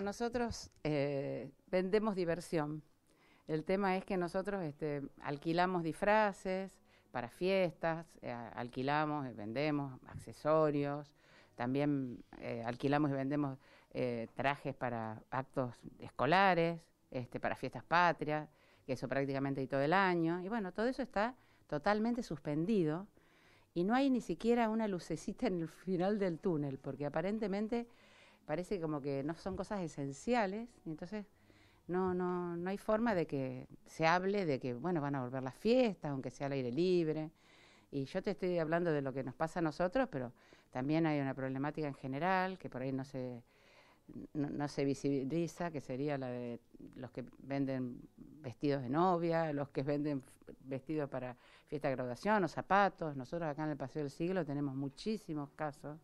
Nosotros eh, vendemos diversión. El tema es que nosotros este, alquilamos disfraces para fiestas, eh, eh, alquilamos y vendemos accesorios, también alquilamos y vendemos trajes para actos escolares, este, para fiestas patrias, que eso prácticamente hay todo el año. Y bueno, todo eso está totalmente suspendido y no hay ni siquiera una lucecita en el final del túnel, porque aparentemente parece como que no son cosas esenciales y entonces no, no, no hay forma de que se hable de que, bueno, van a volver las fiestas, aunque sea al aire libre. Y yo te estoy hablando de lo que nos pasa a nosotros, pero también hay una problemática en general que por ahí no se, no se visibiliza, que sería la de los que venden vestidos de novia, los que venden vestidos para fiesta de graduación o zapatos. Nosotros acá en el Paseo del Siglo tenemos muchísimos casos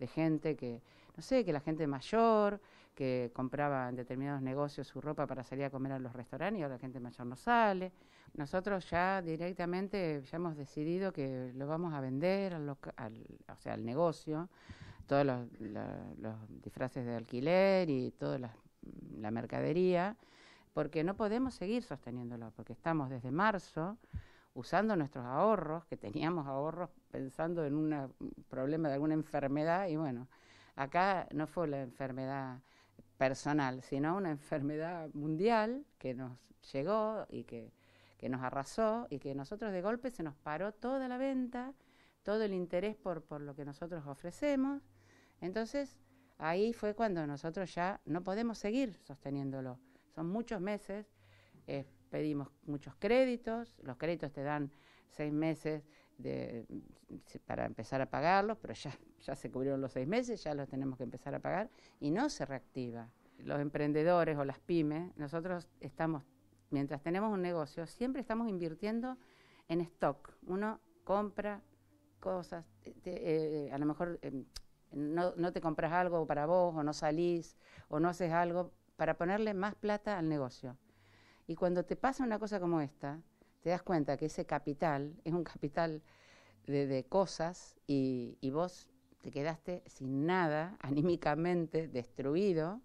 de gente que no sé, que la gente mayor, que compraba en determinados negocios su ropa para salir a comer a los restaurantes y ahora la gente mayor no sale. Nosotros ya directamente ya hemos decidido que lo vamos a vender al, o sea, al negocio, todos los, disfraces de alquiler y toda la, la mercadería, porque no podemos seguir sosteniéndolo, porque estamos desde marzo usando nuestros ahorros, que teníamos ahorros pensando en un problema de alguna enfermedad y bueno, acá no fue la enfermedad personal, sino una enfermedad mundial que nos llegó y que, nos arrasó y que nosotros de golpe se nos paró toda la venta, todo el interés por, lo que nosotros ofrecemos. Entonces, ahí fue cuando nosotros ya no podemos seguir sosteniéndolo. Son muchos meses, eh, pedimos muchos créditos, los créditos te dan seis meses para empezar a pagarlos, pero ya, ya se cubrieron los seis meses, ya los tenemos que empezar a pagar y no se reactiva. Los emprendedores o las pymes, nosotros estamos, mientras tenemos un negocio, siempre estamos invirtiendo en stock. Uno compra cosas, eh, a lo mejor em, no, no te compras algo para vos o no salís o no haces algo para ponerle más plata al negocio. Y cuando te pasa una cosa como esta, te das cuenta que ese capital es un capital de, cosas y, y, vos te quedaste sin nada, anímicamente destruido,